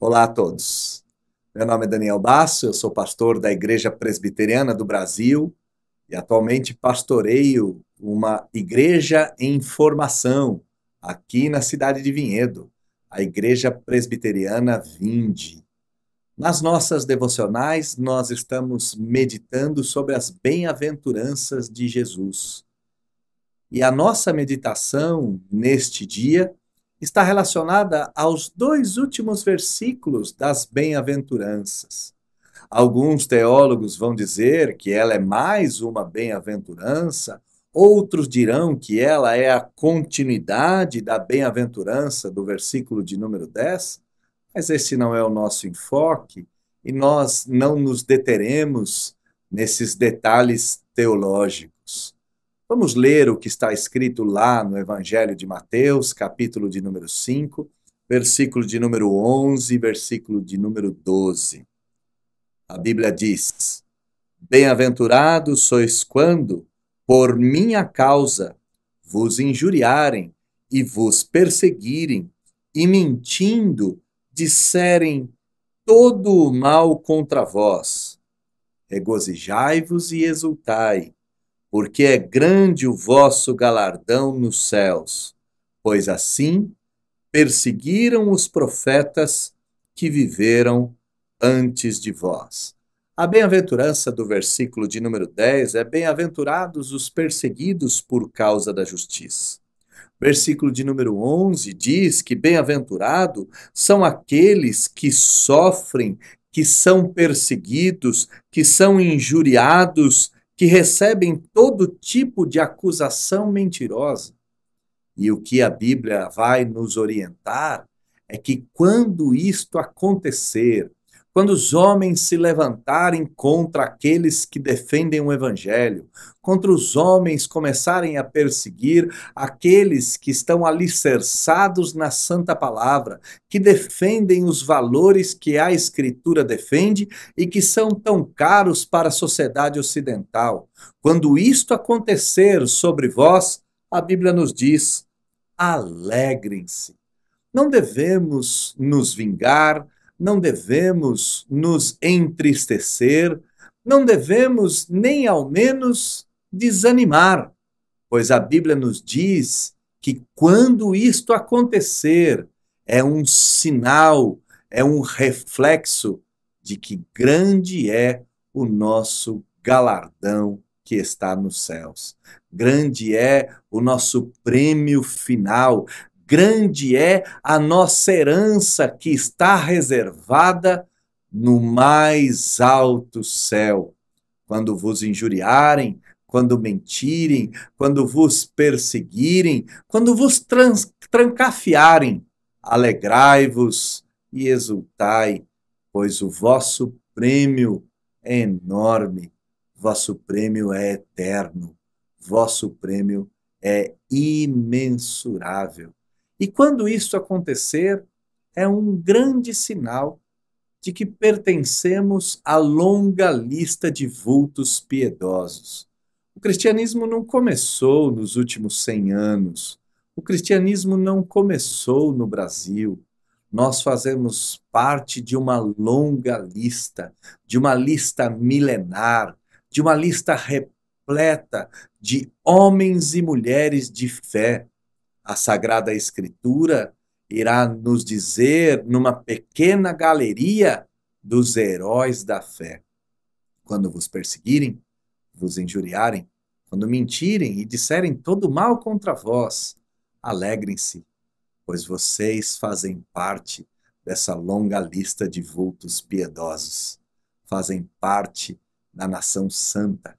Olá a todos. Meu nome é Daniel Basso, eu sou pastor da Igreja Presbiteriana do Brasil e atualmente pastoreio uma igreja em formação aqui na cidade de Vinhedo, a Igreja Presbiteriana Vinde. Nas nossas devocionais, nós estamos meditando sobre as bem-aventuranças de Jesus. E a nossa meditação neste dia está relacionada aos dois últimos versículos das bem-aventuranças. Alguns teólogos vão dizer que ela é mais uma bem-aventurança, outros dirão que ela é a continuidade da bem-aventurança do versículo de número 10, mas esse não é o nosso enfoque e nós não nos deteremos nesses detalhes teológicos. Vamos ler o que está escrito lá no Evangelho de Mateus, capítulo de número 5, versículo de número 11 versículo de número 12. A Bíblia diz: Bem-aventurados sois quando, por minha causa, vos injuriarem e vos perseguirem, e mentindo, disserem todo o mal contra vós. Regozijai-vos e exultai porque é grande o vosso galardão nos céus, pois assim perseguiram os profetas que viveram antes de vós. A bem-aventurança do versículo de número 10 é: Bem-aventurados os perseguidos por causa da justiça. Versículo de número 11 diz que bem-aventurado são aqueles que sofrem, que são perseguidos, que são injuriados que recebem todo tipo de acusação mentirosa. E o que a Bíblia vai nos orientar é que quando isto acontecer, quando os homens se levantarem contra aqueles que defendem o evangelho, contra os homens começarem a perseguir aqueles que estão alicerçados na santa palavra, que defendem os valores que a escritura defende e que são tão caros para a sociedade ocidental. Quando isto acontecer sobre vós, a Bíblia nos diz: alegrem-se. Não devemos nos vingar, não devemos nos entristecer, não devemos nem ao menos desanimar, pois a Bíblia nos diz que quando isto acontecer, é um sinal, é um reflexo de que grande é o nosso galardão que está nos céus. Grande é o nosso prêmio final, grande é a nossa herança que está reservada no mais alto céu. Quando vos injuriarem, quando mentirem, quando vos perseguirem, quando vos trancafiarem, alegrai-vos e exultai, pois o vosso prêmio é enorme, vosso prêmio é eterno, vosso prêmio é imensurável. E quando isso acontecer, é um grande sinal de que pertencemos à longa lista de vultos piedosos. O cristianismo não começou nos últimos 100 anos. O cristianismo não começou no Brasil. Nós fazemos parte de uma longa lista, de uma lista milenar, de uma lista repleta de homens e mulheres de fé a Sagrada Escritura irá nos dizer numa pequena galeria dos heróis da fé. Quando vos perseguirem, vos injuriarem, quando mentirem e disserem todo mal contra vós, alegrem-se, pois vocês fazem parte dessa longa lista de vultos piedosos, fazem parte da nação santa,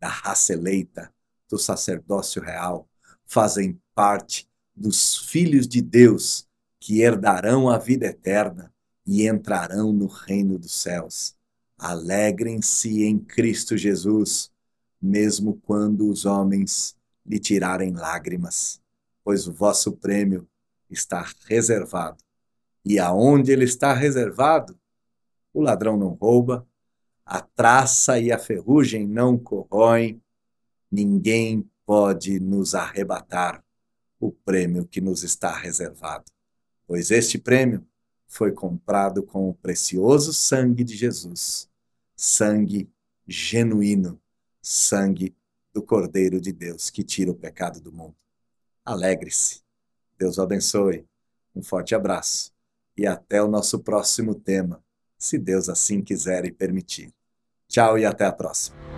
da raça eleita, do sacerdócio real, fazem parte dos filhos de Deus que herdarão a vida eterna e entrarão no reino dos céus. Alegrem-se em Cristo Jesus, mesmo quando os homens lhe tirarem lágrimas, pois o vosso prêmio está reservado. E aonde ele está reservado, o ladrão não rouba, a traça e a ferrugem não corroem, ninguém pode nos arrebatar o prêmio que nos está reservado, pois este prêmio foi comprado com o precioso sangue de Jesus, sangue genuíno, sangue do Cordeiro de Deus que tira o pecado do mundo. Alegre-se. Deus o abençoe. Um forte abraço e até o nosso próximo tema, se Deus assim quiser e permitir. Tchau e até a próxima.